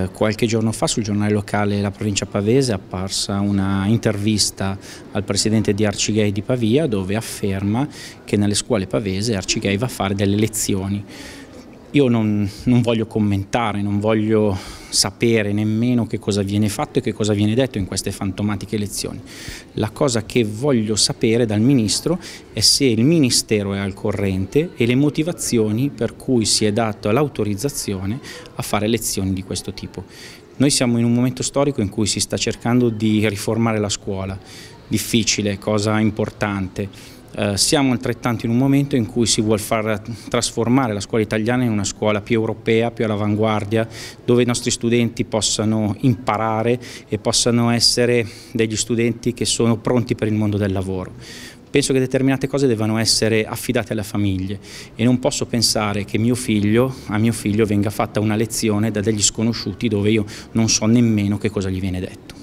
Eh, qualche giorno fa sul giornale locale La Provincia Pavese è apparsa una intervista al presidente di Arcigay di Pavia dove afferma che nelle scuole pavese Arcigay va a fare delle lezioni. Io non, non, voglio commentare, non voglio sapere nemmeno che cosa viene fatto e che cosa viene detto in queste fantomatiche elezioni. La cosa che voglio sapere dal Ministro è se il Ministero è al corrente e le motivazioni per cui si è data l'autorizzazione a fare elezioni di questo tipo. Noi siamo in un momento storico in cui si sta cercando di riformare la scuola, difficile, cosa importante eh, siamo altrettanto in un momento in cui si vuole far trasformare la scuola italiana in una scuola più europea, più all'avanguardia, dove i nostri studenti possano imparare e possano essere degli studenti che sono pronti per il mondo del lavoro penso che determinate cose debbano essere affidate alle famiglie e non posso pensare che mio figlio, a mio figlio venga fatta una lezione da degli sconosciuti dove io non so nemmeno che cosa gli viene detto.